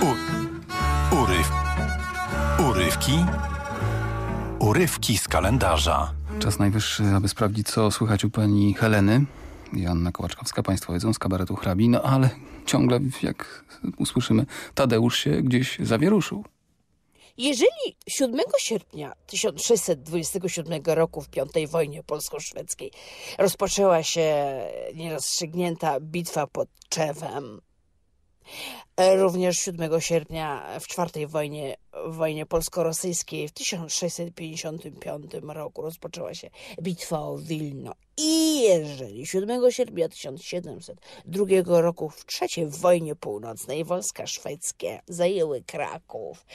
U, uryw, urywki. Urywki z kalendarza. Czas najwyższy, aby sprawdzić, co słychać u pani Heleny. Joanna Kołaczkowska, państwo wiedzą, z kabaretu Hrabi. No ale ciągle, jak usłyszymy, Tadeusz się gdzieś zawieruszył. Jeżeli 7 sierpnia 1627 roku w V wojnie polsko-szwedzkiej rozpoczęła się nierozstrzygnięta bitwa pod Czewem, e, Również 7 sierpnia w czwartej wojnie, wojnie polsko-rosyjskiej w 1655 roku rozpoczęła się bitwa o Wilno i jeżeli 7 sierpnia 1702 roku w III wojnie północnej wojska szwedzkie zajęły Kraków,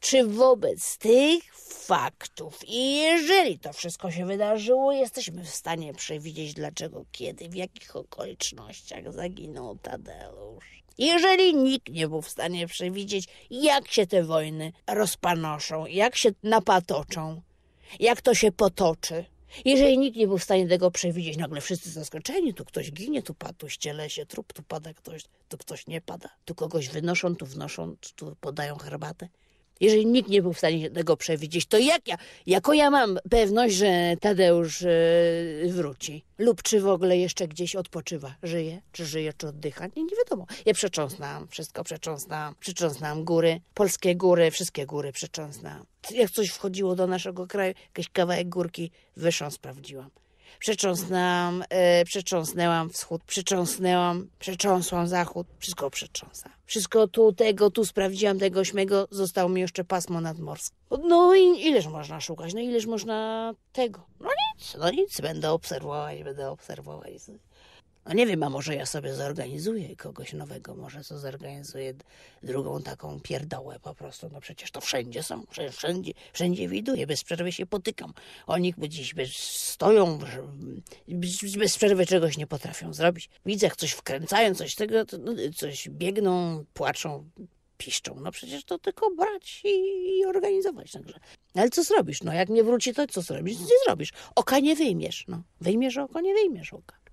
czy wobec tych faktów i jeżeli to wszystko się wydarzyło, jesteśmy w stanie przewidzieć dlaczego, kiedy, w jakich okolicznościach zaginął Tadeusz? Jeżeli nikt nie był w stanie przewidzieć, jak się te wojny rozpanoszą, jak się napatoczą, jak to się potoczy, jeżeli nikt nie był w stanie tego przewidzieć, nagle wszyscy zaskoczeni, tu ktoś ginie, tu, pa, tu ściele się trup, tu pada ktoś, tu ktoś nie pada, tu kogoś wynoszą, tu wnoszą, tu podają herbatę. Jeżeli nikt nie był w stanie tego przewidzieć, to jak ja, jako ja mam pewność, że Tadeusz e, wróci? Lub czy w ogóle jeszcze gdzieś odpoczywa, żyje, czy żyje, czy oddycha? Nie, nie wiadomo. Ja przecząsnam, wszystko przecząsnam, przecząsnam góry, polskie góry, wszystkie góry przecząsnam. Jak coś wchodziło do naszego kraju, jakiś kawałek górki wyszłam sprawdziłam. Przetrząsnęłam, e, przetrząsnęłam wschód, przetrząsnęłam, przetrząsłam zachód, wszystko przetrząsa. Wszystko tu, tego, tu sprawdziłam, tego, śmego, zostało mi jeszcze pasmo nadmorskie. No i ileż można szukać, no ileż można tego. No nic, no nic, będę obserwować, będę obserwować. No nie wiem, a może ja sobie zorganizuję kogoś nowego, może co zorganizuję drugą taką pierdołę po prostu. No przecież to wszędzie są, wszędzie, wszędzie widuję, bez przerwy się potykam. Oni gdzieś stoją, bez przerwy czegoś nie potrafią zrobić. Widzę, jak coś wkręcają, coś tego, no, coś biegną, płaczą, piszczą. No przecież to tylko brać i, i, organizować. Także. No ale co zrobisz? No jak nie wróci, to co zrobisz? nie zrobisz. Oka nie wyjmiesz. No. Wyjmiesz oko, nie wyjmiesz oka.